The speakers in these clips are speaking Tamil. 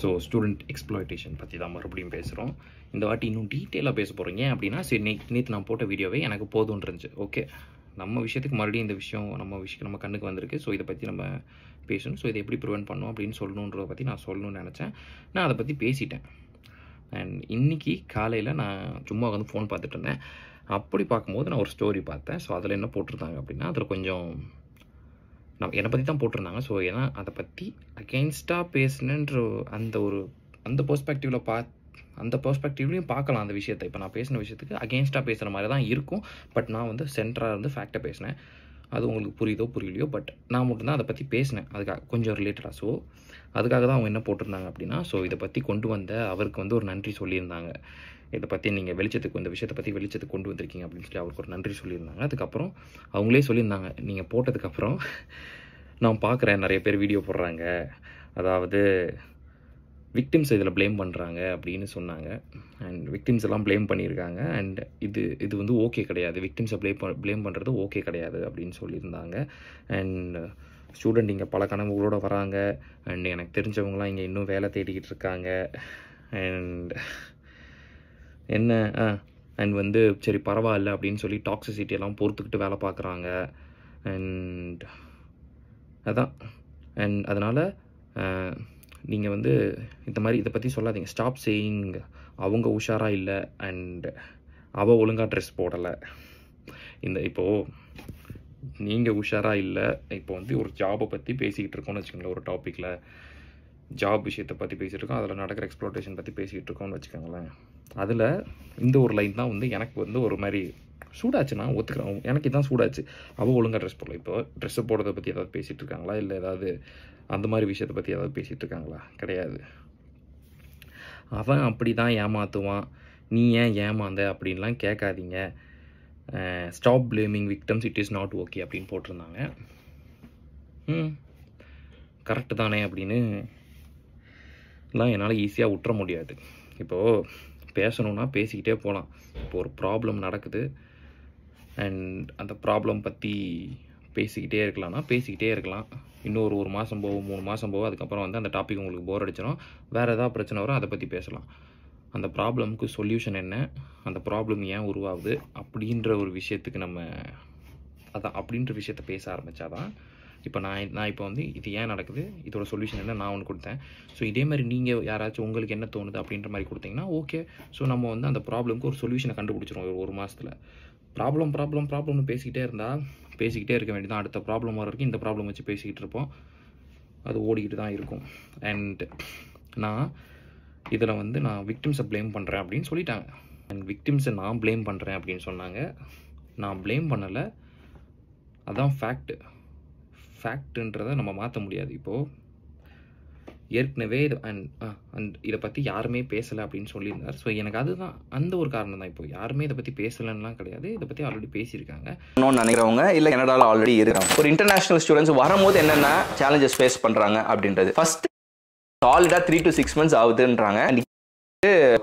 ஸோ ஸ்டூடெண்ட் எக்ஸ்ப்ளாய்டேஷன் பற்றி தான் மறுபடியும் பேசுகிறோம் இந்த வாட்டி இன்னும் டீட்டெயிலாக பேச போகிறீங்க அப்படின்னா சரி நேற்று நேற்று நான் போட்ட வீடியோவே எனக்கு போதும் இருந்துச்சு ஓகே நம்ம விஷயத்துக்கு மறுபடியும் இந்த விஷயம் நம்ம விஷயம் நம்ம கண்ணுக்கு வந்திருக்கு ஸோ இதை பற்றி நம்ம பேசணும் ஸோ இதை எப்படி ப்ரிவெண்ட் பண்ணணும் அப்படின்னு சொல்லணுன்றதை பற்றி நான் சொல்லணும்னு நினச்சேன் நான் அதை பற்றி பேசிட்டேன் அண்ட் இன்றைக்கி காலையில் நான் சும்மா வந்து ஃபோன் பார்த்துட்டு இருந்தேன் அப்படி பார்க்கும்போது நான் ஒரு ஸ்டோரி பார்த்தேன் ஸோ அதில் என்ன போட்டிருந்தாங்க அப்படின்னா அதில் கொஞ்சம் நான் என்னை பற்றி தான் போட்டிருந்தாங்க ஸோ ஏன்னா அதை பற்றி அகெயின்ஸ்டாக பேசினன்ற அந்த ஒரு அந்த பெர்ஸ்பெக்டிவில் பா அந்த பெர்ஸ்பெக்டிவ்லையும் பார்க்கலாம் அந்த விஷயத்தை இப்போ நான் பேசின விஷயத்துக்கு அகெயின்ஸ்டாக பேசுகிற மாதிரி தான் இருக்கும் பட் நான் வந்து சென்டராக இருந்து ஃபேக்டாக பேசினேன் அது உங்களுக்கு புரியுதோ புரியலையோ பட் நான் மட்டும்தான் அதை பற்றி பேசினேன் அதுக்காக கொஞ்சம் ரிலேட்டடாக ஸோ அதுக்காக தான் அவங்க என்ன போட்டிருந்தாங்க அப்படின்னா ஸோ இதை பற்றி கொண்டு வந்த அவருக்கு வந்து ஒரு நன்றி சொல்லியிருந்தாங்க இதை பற்றி நீங்கள் வெளிச்சத்துக்கு இந்த விஷயத்தை பற்றி வெளிச்சத்துக்கு கொண்டு வந்திருக்கீங்க அப்படின்னு சொல்லி அவருக்கு ஒரு நன்றி சொல்லியிருந்தாங்க அதுக்கப்புறம் அவங்களே சொல்லியிருந்தாங்க நீங்கள் போட்டதுக்கப்புறம் நான் பார்க்குறேன் நிறைய பேர் வீடியோ போடுறாங்க அதாவது விக்டிம்ஸ் இதில் ப்ளேம் பண்ணுறாங்க அப்படின்னு சொன்னாங்க அண்ட் விக்டிம்ஸ் எல்லாம் ப்ளேம் பண்ணியிருக்காங்க அண்ட் இது இது வந்து ஓகே கிடையாது விக்டிம்ஸை ப்ளே ப்ளேம் பண்ணுறது ஓகே கிடையாது அப்படின்னு சொல்லியிருந்தாங்க அண்ட் ஸ்டூடெண்ட் இங்கே பல கனவுகளோடு வராங்க அண்ட் எனக்கு தெரிஞ்சவங்களாம் இங்கே இன்னும் வேலை தேடிக்கிட்டு இருக்காங்க அண்ட் என்ன அண்ட் வந்து சரி பரவாயில்ல அப்படின்னு சொல்லி டாக்ஸிசிட்டி எல்லாம் பொறுத்துக்கிட்டு வேலை பார்க்குறாங்க அண்ட் அதான் அண்ட் அதனால் நீங்கள் வந்து இந்த மாதிரி இதை பற்றி சொல்லாதீங்க ஸ்டாப் செய்யுங்க அவங்க உஷாராக இல்லை அண்ட் அவள் ஒழுங்காக ட்ரெஸ் போடலை இந்த இப்போது நீங்கள் உஷாராக இல்லை இப்போ வந்து ஒரு ஜாபை பற்றி பேசிக்கிட்டு இருக்கோம்னு வச்சுக்கோங்களேன் ஒரு டாப்பிக்கில் ஜாப் விஷயத்தை பற்றி பேசிகிட்டு இருக்கோம் அதில் நடக்கிற எக்ஸ்ப்ளோட்டேஷன் பற்றி பேசிகிட்டு இருக்கோம்னு வச்சுக்கோங்களேன் அதில் இந்த ஒரு லைன் தான் வந்து எனக்கு வந்து ஒரு மாதிரி சூடாச்சுன்னா ஒத்துக்கிறேன் எனக்கு இதான் சூடாச்சு அவள் ஒழுங்காக ட்ரெஸ் போடல இப்போ ட்ரெஸ்ஸை போடுறத பற்றி ஏதாவது பேசிகிட்டு இருக்காங்களா இல்லை ஏதாவது அந்த மாதிரி விஷயத்தை பற்றி ஏதாவது பேசிகிட்டு இருக்காங்களா கிடையாது அவன் அப்படி தான் ஏமாற்றுவான் நீ ஏன் ஏமாந்த அப்படின்லாம் கேட்காதீங்க stop blaming victims it is not okay அப்படின்னு போட்டிருந்தாங்க ம் கரெக்டு தானே அப்படின்னு அதெல்லாம் என்னால் ஈஸியாக விட்டுற முடியாது இப்போது பேசணுன்னா பேசிக்கிட்டே போகலாம் இப்போ ஒரு ப்ராப்ளம் நடக்குது அண்ட் அந்த ப்ராப்ளம் பற்றி பேசிக்கிட்டே இருக்கலாம்னா பேசிக்கிட்டே இருக்கலாம் இன்னொரு ஒரு மாதம் போகும் மூணு மாதம் போகும் அதுக்கப்புறம் வந்து அந்த டாபிக் உங்களுக்கு போர் அடிச்சிடும் வேறு எதாவது பிரச்சனை வரும் அதை பற்றி பேசலாம் அந்த ப்ராப்ளமுக்கு சொல்யூஷன் என்ன அந்த ப்ராப்ளம் ஏன் உருவாகுது அப்படின்ற ஒரு விஷயத்துக்கு நம்ம அதான் அப்படின்ற விஷயத்த பேச ஆரம்பித்தாதான் இப்போ நான் நான் இப்போ வந்து இது ஏன் நடக்குது இதோட சொல்யூஷன் என்ன நான் ஒன்று கொடுத்தேன் ஸோ இதே மாதிரி நீங்கள் யாராச்சும் உங்களுக்கு என்ன தோணுது அப்படின்ற மாதிரி கொடுத்தீங்கன்னா ஓகே ஸோ நம்ம வந்து அந்த ப்ராப்ளம்க்கு ஒரு சொல்யூஷனை கண்டுபிடிச்சிரும் ஒரு ஒரு மாதத்தில் ப்ராப்ளம் ப்ராப்ளம் ப்ராப்ளம்னு பேசிக்கிட்டே இருந்தால் பேசிக்கிட்டே இருக்க வேண்டியதான் அடுத்த ப்ராப்ளம் வர வரைக்கும் இந்த ப்ராப்ளம் வச்சு பேசிக்கிட்டு இருப்போம் அது ஓடிக்கிட்டு தான் இருக்கும் அண்ட் நான் இதில் வந்து நான் விக்டிம்ஸை ப்ளேம் பண்ணுறேன் அப்படின்னு சொல்லிட்டாங்க அண்ட் விக்டிம்ஸை நான் ப்ளேம் பண்ணுறேன் அப்படின்னு சொன்னாங்க நான் ப்ளேம் பண்ணலை அதான் ஃபேக்ட்டு ஃபேக்ட்ன்றத நம்ம மாற்ற முடியாது இப்போது ஏற்கனவே இது அண்ட் அண்ட் இதை பற்றி யாருமே பேசலை அப்படின்னு சொல்லியிருந்தார் ஸோ எனக்கு அதுதான் அந்த ஒரு காரணம் தான் இப்போது யாருமே இதை பற்றி பேசலைன்னுலாம் கிடையாது இதை பற்றி ஆல்ரெடி பேசியிருக்காங்க நினைக்கிறவங்க இல்லை கனடாவில் ஆல்ரெடி இருக்காங்க ஒரு இன்டர்நேஷனல் ஸ்டூடெண்ட்ஸ் வரும்போது என்னென்ன சேலஞ்சஸ் ஃபேஸ் பண்ணுறாங்க அப்படின்றது ஃபஸ்ட்டு சாலிடாக த்ரீ டு சிக்ஸ் மந்த்ஸ் ஆகுதுன்றாங்க அண்ட்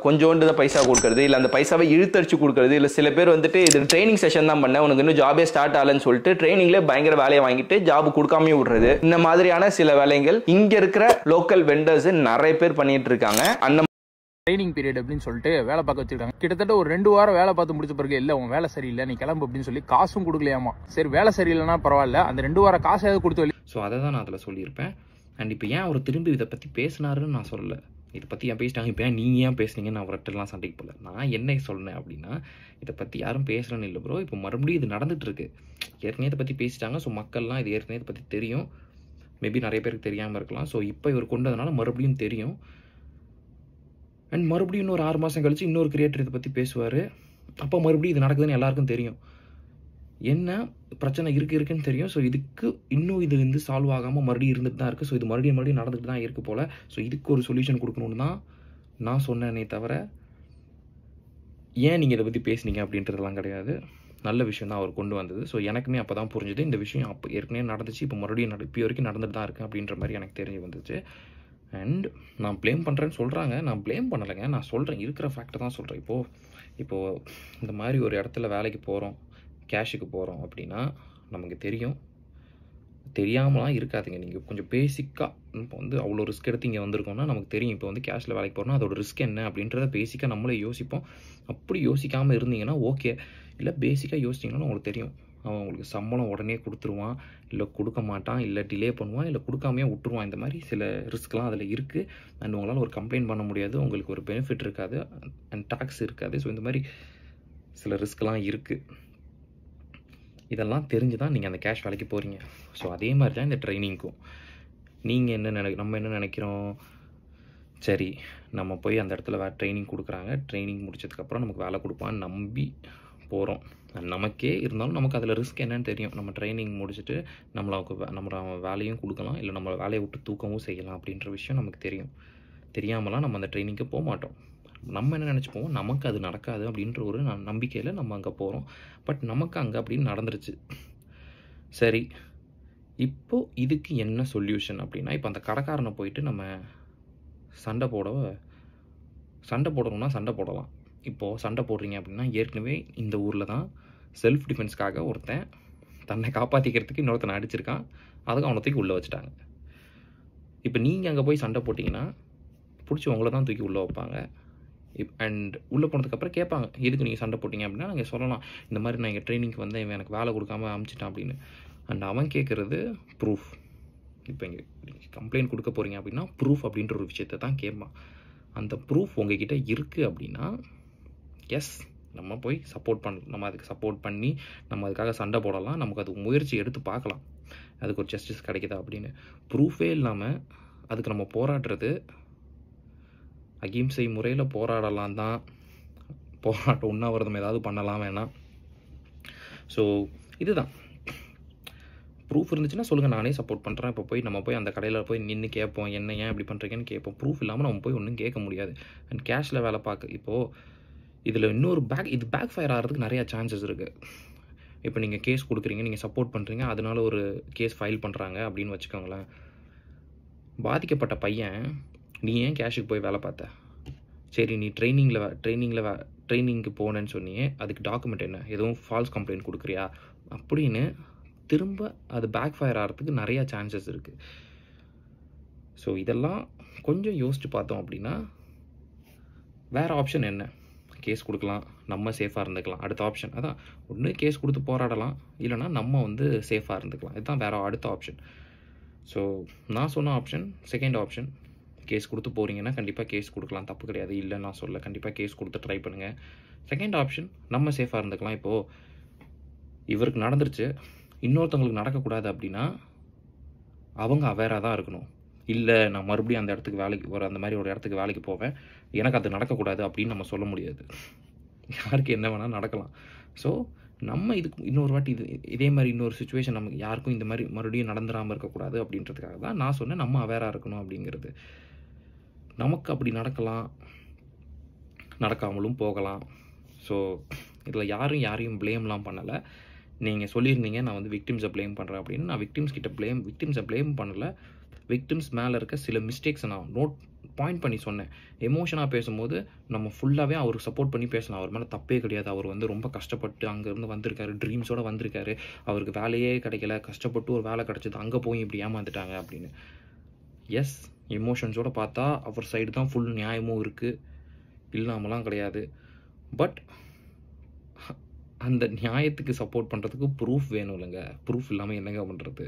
கொஞ்சோண்டு தான் பைசா கொடுக்கறது இல்லை அந்த பைசாவை இழுத்தடிச்சு கொடுக்கறது இல்லை சில பேர் வந்துட்டு இது ட்ரைனிங் செஷன் தான் பண்ணேன் உனக்கு இன்னும் ஜாபே ஸ்டார்ட் ஆகலன்னு சொல்லிட்டு ட்ரைனிங்ல பயங்கர வேலையை வாங்கிட்டு ஜாப் கொடுக்காம விடுறது இந்த மாதிரியான சில வேலைகள் இங்க இருக்கிற லோக்கல் வெண்டர்ஸ் நிறைய பேர் பண்ணிட்டு இருக்காங்க அந்த ட்ரைனிங் பீரியட் அப்படின்னு சொல்லிட்டு வேலை பார்க்க வச்சிருக்காங்க கிட்டத்தட்ட ஒரு ரெண்டு வாரம் வேலை பார்த்து முடிச்ச பிறகு இல்லை உன் வேலை சரியில்லை நீ கிளம்பு அப்படின்னு சொல்லி காசும் கொடுக்கலையாமா சரி வேலை சரியில்லைன்னா பரவாயில்ல அந்த ரெண்டு வாரம் காசு ஏதாவது கொடுத்து ஸோ அதை தான் நான் அதில் சொல்லியிருப்பேன் அண்ட் இப்போ ஏன் அவர் திரும்பி இதை பற்றி பேசினாருன்னு நான் சொல்லலை இதை பற்றி ஏன் பேசிட்டாங்க இப்போ நீங்கள் ஏன் பேசுனீங்கன்னு நான் அவர்கிட்டலாம் சண்டைக்கு போகல நான் என்ன சொன்னேன் அப்படின்னா இதை பற்றி யாரும் பேசுகிறேன்னு இல்லை ப்ரோ இப்போ மறுபடியும் இது நடந்துகிட்ருக்கு ஏற்கனவே இதை பற்றி பேசிட்டாங்க ஸோ மக்கள்லாம் இது ஏற்கனவே இதை பற்றி தெரியும் மேபி நிறைய பேருக்கு தெரியாமல் இருக்கலாம் ஸோ இப்போ இவர் கொண்டதுனால மறுபடியும் தெரியும் அண்ட் மறுபடியும் இன்னொரு ஆறு மாதம் கழித்து இன்னொரு கிரியேட்டர் இதை பற்றி பேசுவார் அப்போ மறுபடியும் இது நடக்குதுன்னு எல்லாருக்கும் தெரியும் என்ன பிரச்சனை இருக்குது இருக்குன்னு தெரியும் ஸோ இதுக்கு இன்னும் இது வந்து சால்வ் ஆகாமல் மறுபடியும் இருந்துட்டு தான் இருக்குது ஸோ இது மறுபடியும் மறுபடியும் நடந்துட்டு தான் இருக்குது போல் ஸோ இதுக்கு ஒரு சொல்யூஷன் கொடுக்கணுன்னு தான் நான் சொன்னேனே தவிர ஏன் நீங்கள் இதை பற்றி பேசுனீங்க அப்படின்றதெல்லாம் கிடையாது நல்ல விஷயம் தான் அவர் கொண்டு வந்தது ஸோ எனக்குமே அப்போ தான் புரிஞ்சுது இந்த விஷயம் அப்போ ஏற்கனவே நடந்துச்சு இப்போ மறுபடியும் நட இப்போ வரைக்கும் நடந்துட்டு தான் இருக்குது அப்படின்ற மாதிரி எனக்கு தெரிஞ்சு வந்துச்சு அண்ட் நான் ப்ளேம் பண்ணுறேன்னு சொல்கிறாங்க நான் ப்ளேம் பண்ணலைங்க நான் சொல்கிறேன் இருக்கிற ஃபேக்டை தான் சொல்கிறேன் இப்போது இப்போது இந்த மாதிரி ஒரு இடத்துல வேலைக்கு போகிறோம் கேஷுக்கு போகிறோம் அப்படின்னா நமக்கு தெரியும் தெரியாமலாம் இருக்காதுங்க நீங்கள் கொஞ்சம் பேசிக்காக இப்போ வந்து அவ்வளோ ரிஸ்க் எடுத்து இங்கே வந்திருக்கோம்னா நமக்கு தெரியும் இப்போ வந்து கேஷில் வேலைக்கு போகிறோம்னா அதோட ரிஸ்க் என்ன அப்படின்றத பேசிக்காக நம்மளே யோசிப்போம் அப்படி யோசிக்காமல் இருந்தீங்கன்னா ஓகே இல்லை பேசிக்காக யோசிச்சிங்கன்னா உங்களுக்கு தெரியும் அவன் உங்களுக்கு சம்பளம் உடனே கொடுத்துருவான் இல்லை கொடுக்க மாட்டான் இல்லை டிலே பண்ணுவான் இல்லை கொடுக்காமையே விட்டுருவான் இந்த மாதிரி சில ரிஸ்க்லாம் அதில் இருக்குது அண்ட் உங்களால் ஒரு கம்ப்ளைண்ட் பண்ண முடியாது உங்களுக்கு ஒரு பெனிஃபிட் இருக்காது அண்ட் டாக்ஸ் இருக்காது ஸோ இந்த மாதிரி சில ரிஸ்க்லாம் இருக்குது இதெல்லாம் தெரிஞ்சு தான் நீங்கள் அந்த கேஷ் வேலைக்கு போகிறீங்க ஸோ அதே மாதிரி தான் இந்த ட்ரைனிங்க்கும் நீங்கள் என்ன நினை நம்ம என்ன நினைக்கிறோம் சரி நம்ம போய் அந்த இடத்துல ட்ரைனிங் கொடுக்குறாங்க ட்ரைனிங் முடிச்சதுக்கப்புறம் நமக்கு வேலை கொடுப்பான்னு நம்பி போகிறோம் நமக்கே இருந்தாலும் நமக்கு அதில் ரிஸ்க் என்னன்னு தெரியும் நம்ம ட்ரைனிங் முடிச்சுட்டு நம்மளுக்கு நம்ம வேலையும் கொடுக்கலாம் இல்லை நம்ம வேலையை விட்டு தூக்கமும் செய்யலாம் அப்படின்ற விஷயம் நமக்கு தெரியும் தெரியாமலாம் நம்ம அந்த ட்ரைனிங்க்கு போக மாட்டோம் நம்ம என்ன நினச்சிப்போம் நமக்கு அது நடக்காது அப்படின்ற ஒரு நம்பிக்கையில் நம்ம அங்கே போகிறோம் பட் நமக்கு அங்கே அப்படின்னு நடந்துருச்சு சரி இப்போது இதுக்கு என்ன சொல்யூஷன் அப்படின்னா இப்போ அந்த கடைக்காரனை போயிட்டு நம்ம சண்டை போட சண்டை போடணும்னா சண்டை போடலாம் இப்போது சண்டை போடுறீங்க அப்படின்னா ஏற்கனவே இந்த ஊரில் தான் செல்ஃப் டிஃபென்ஸ்க்காக ஒருத்தன் தன்னை காப்பாற்றிக்கிறதுக்கு இன்னொருத்தனை அடிச்சிருக்கான் அதுக்கு அவனை தூக்கி உள்ளே வச்சுட்டாங்க இப்போ நீங்கள் அங்கே போய் சண்டை போட்டிங்கன்னா பிடிச்சி உங்களை தான் தூக்கி உள்ளே வைப்பாங்க அண்ட் உள்ளே போனதுக்கப்புறம் கேட்பாங்க எதுக்கு நீங்கள் சண்டை போட்டிங்க அப்படின்னா நீங்கள் சொல்லலாம் இந்த மாதிரி நான் எங்கள் ட்ரைனிங்க்கு வந்து இவன் எனக்கு வேலை கொடுக்காம அமிச்சிட்டான் அப்படின்னு அண்ட் அவன் கேட்குறது ப்ரூஃப் இப்போ இங்கே கம்ப்ளைண்ட் கொடுக்க போகிறீங்க அப்படின்னா ப்ரூஃப் அப்படின்ற ஒரு விஷயத்தை தான் கேட்பான் அந்த ப்ரூஃப் உங்ககிட்ட இருக்குது அப்படின்னா எஸ் நம்ம போய் சப்போர்ட் பண்ணலாம் நம்ம அதுக்கு சப்போர்ட் பண்ணி நம்ம அதுக்காக சண்டை போடலாம் நமக்கு அது முயற்சி எடுத்து பார்க்கலாம் அதுக்கு ஒரு ஜஸ்டிஸ் கிடைக்குதா அப்படின்னு ப்ரூஃபே இல்லாமல் அதுக்கு நம்ம போராடுறது அகிம்சை முறையில் போராடலாம் தான் போராட்டம் உண்ணாவிரதம் ஏதாவது பண்ணலாம் வேணாம் ஸோ இதுதான் ப்ரூஃப் இருந்துச்சுன்னா சொல்லுங்கள் நானே சப்போர்ட் பண்ணுறேன் இப்போ போய் நம்ம போய் அந்த கடையில் போய் நின்று கேட்போம் என்ன ஏன் இப்படி பண்ணுறீங்கன்னு கேட்போம் ப்ரூஃப் இல்லாமல் நம்ம போய் ஒன்றும் கேட்க முடியாது அண்ட் கேஷில் வேலை பார்க்க இப்போது இதில் இன்னொரு பேக் இது பேக் ஃபயர் ஆகிறதுக்கு நிறையா சான்சஸ் இருக்குது இப்போ நீங்கள் கேஸ் கொடுக்குறீங்க நீங்கள் சப்போர்ட் பண்ணுறீங்க அதனால ஒரு கேஸ் ஃபைல் பண்ணுறாங்க அப்படின்னு வச்சுக்கோங்களேன் பாதிக்கப்பட்ட பையன் நீ ஏன் கேஷுக்கு போய் வேலை பார்த்த சரி நீ ட்ரைனிங்கில் ட்ரைனிங்கில் ட்ரைனிங்க்கு போனேன்னு சொன்னியே அதுக்கு டாக்குமெண்ட் என்ன எதுவும் ஃபால்ஸ் கம்ப்ளைண்ட் கொடுக்குறியா அப்படின்னு திரும்ப அது பேக் ஃபயர் ஆகிறதுக்கு நிறையா சான்சஸ் இருக்குது ஸோ இதெல்லாம் கொஞ்சம் யோசித்து பார்த்தோம் அப்படின்னா வேறு ஆப்ஷன் என்ன கேஸ் கொடுக்கலாம் நம்ம சேஃபாக இருந்துக்கலாம் அடுத்த ஆப்ஷன் அதான் ஒன்று கேஸ் கொடுத்து போராடலாம் இல்லைனா நம்ம வந்து சேஃபாக இருந்துக்கலாம் இதுதான் வேறு அடுத்த ஆப்ஷன் ஸோ நான் சொன்ன ஆப்ஷன் செகண்ட் ஆப்ஷன் கேஸ் கொடுத்து போகிறீங்கன்னா கண்டிப்பாக கேஸ் கொடுக்கலாம் தப்பு கிடையாது இல்லை நான் சொல்ல கண்டிப்பாக கேஸ் கொடுத்து ட்ரை பண்ணுங்கள் செகண்ட் ஆப்ஷன் நம்ம சேஃபாக இருந்துக்கலாம் இப்போது இவருக்கு நடந்துருச்சு இன்னொருத்தவங்களுக்கு நடக்கக்கூடாது அப்படின்னா அவங்க அவேராக தான் இருக்கணும் இல்லை நான் மறுபடியும் அந்த இடத்துக்கு வேலைக்கு ஒரு அந்த மாதிரி ஒரு இடத்துக்கு வேலைக்கு போவேன் எனக்கு அது நடக்கக்கூடாது அப்படின்னு நம்ம சொல்ல முடியாது யாருக்கு என்ன வேணால் நடக்கலாம் ஸோ நம்ம இதுக்கு இன்னொரு வாட்டி இது இதே மாதிரி இன்னொரு சுச்சுவேஷன் நமக்கு யாருக்கும் இந்த மாதிரி மறுபடியும் நடந்துடாமல் இருக்கக்கூடாது அப்படின்றதுக்காக தான் நான் சொன்னேன் நம்ம அவேராக இருக்கணும் அப்படிங்கிறது நமக்கு அப்படி நடக்கலாம் நடக்காமலும் போகலாம் ஸோ இதில் யாரும் யாரையும் ப்ளேம்லாம் பண்ணலை நீங்கள் சொல்லியிருந்தீங்க நான் வந்து விக்டிம்ஸை ப்ளேம் பண்ணுறேன் அப்படின்னு நான் விக்டிம்ஸ் கிட்ட ப்ளேம் விக்டிம்ஸை ப்ளேம் பண்ணலை விக்டிம்ஸ் மேலே இருக்க சில மிஸ்டேக்ஸை நான் நோட் பாயிண்ட் பண்ணி சொன்னேன் எமோஷனாக பேசும்போது நம்ம ஃபுல்லாகவே அவருக்கு சப்போர்ட் பண்ணி பேசலாம் அவர் மேலே தப்பே கிடையாது அவர் வந்து ரொம்ப கஷ்டப்பட்டு அங்கேருந்து வந்திருக்காரு ட்ரீம்ஸோடு வந்திருக்காரு அவருக்கு வேலையே கிடைக்கல கஷ்டப்பட்டு ஒரு வேலை கிடச்சிது அங்கே போய் இப்படி ஏமாந்துட்டாங்க அப்படின்னு எஸ் எமோஷன்ஸோடு பார்த்தா அவர் சைடு தான் ஃபுல் நியாயமும் இருக்குது இல்லாமலாம் கிடையாது பட் அந்த நியாயத்துக்கு சப்போர்ட் பண்ணுறதுக்கு ப்ரூஃப் வேணும் இல்லைங்க ப்ரூஃப் இல்லாமல் என்னங்க பண்ணுறது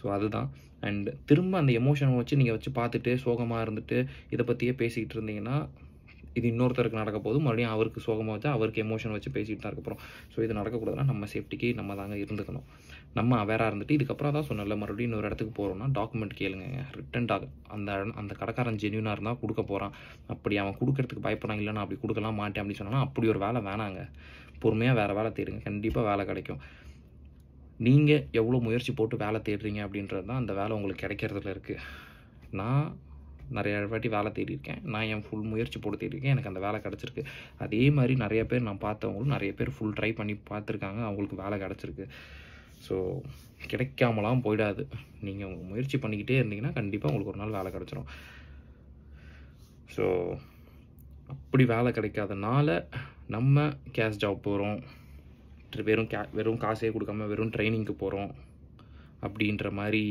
ஸோ அதுதான் அண்ட் திரும்ப அந்த எமோஷனை வச்சு நீங்கள் வச்சு பார்த்துட்டு சோகமாக இருந்துட்டு இதை பற்றியே பேசிக்கிட்டு இருந்தீங்கன்னா இது இன்னொருத்தருக்கு நடக்க போது மறுபடியும் அவருக்கு சோகமாக வச்சு அவருக்கு எமோஷன் வச்சு பேசிகிட்டு தான் இருக்கப்போகிறோம் ஸோ இது நடக்கக்கூடாதுன்னா நம்ம சேஃப்டிக்கு நம்ம தாங்க இருந்துக்கணும் நம்ம அவேராக இருந்துட்டு இதுக்கப்புறம் அதான் சொன்னல மறுபடியும் இன்னொரு இடத்துக்கு போகிறோம்னா டாக்குமெண்ட் கேளுங்க ரிட்டன் டாக் அந்த அந்த கடைக்காரன் ஜென்யூனாக இருந்தால் கொடுக்க போகிறான் அப்படி அவன் கொடுக்கறதுக்கு பயப்படுறாங்க இல்லைனா அப்படி கொடுக்கலாம் மாட்டேன் அப்படின்னு சொன்னால் அப்படி ஒரு வேலை வேணாங்க பொறுமையாக வேறு வேலை தேடுங்க கண்டிப்பாக வேலை கிடைக்கும் நீங்கள் எவ்வளோ முயற்சி போட்டு வேலை தேடுறீங்க அப்படின்றது தான் அந்த வேலை உங்களுக்கு கிடைக்கிறதுல இருக்குது நான் நிறைய வாட்டி வேலை தேடியிருக்கேன் நான் என் ஃபுல் முயற்சி போட்டு தேடியிருக்கேன் எனக்கு அந்த வேலை கிடச்சிருக்கு அதே மாதிரி நிறைய பேர் நான் பார்த்தவங்களும் நிறைய பேர் ஃபுல் ட்ரை பண்ணி பார்த்துருக்காங்க அவங்களுக்கு வேலை கிடச்சிருக்கு ஸோ கிடைக்காமலாம் போயிடாது நீங்கள் முயற்சி பண்ணிக்கிட்டே இருந்தீங்கன்னா கண்டிப்பாக உங்களுக்கு ஒரு நாள் வேலை கிடச்சிரும் ஸோ அப்படி வேலை கிடைக்காதனால நம்ம கேஷ் ஜாப் போகிறோம் வெறும் கே வெறும் காசே கொடுக்காம வெறும் ட்ரைனிங்க்கு போகிறோம் அப்படின்ற மாதிரி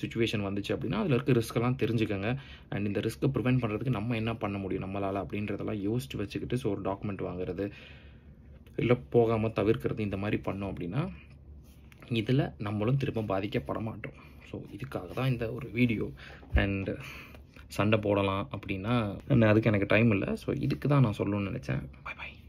சுச்சுவேஷன் வந்துச்சு அப்படின்னா அதில் இருக்க ரிஸ்க்கெல்லாம் தெரிஞ்சுக்கோங்க அண்ட் இந்த ரிஸ்க்கை ப்ரிவெண்ட் பண்ணுறதுக்கு நம்ம என்ன பண்ண முடியும் நம்மளால் அப்படின்றதெல்லாம் யோசித்து வச்சுக்கிட்டு ஸோ ஒரு டாக்குமெண்ட் வாங்குறது இல்லை போகாமல் தவிர்க்கிறது இந்த மாதிரி பண்ணோம் அப்படின்னா இதில் நம்மளும் திரும்ப பாதிக்கப்பட மாட்டோம் ஸோ இதுக்காக தான் இந்த ஒரு வீடியோ அண்ட் சண்டை போடலாம் அப்படின்னா அதுக்கு எனக்கு டைம் இல்லை ஸோ இதுக்கு தான் நான் சொல்லணும்னு நினச்சேன் பாய் பாய்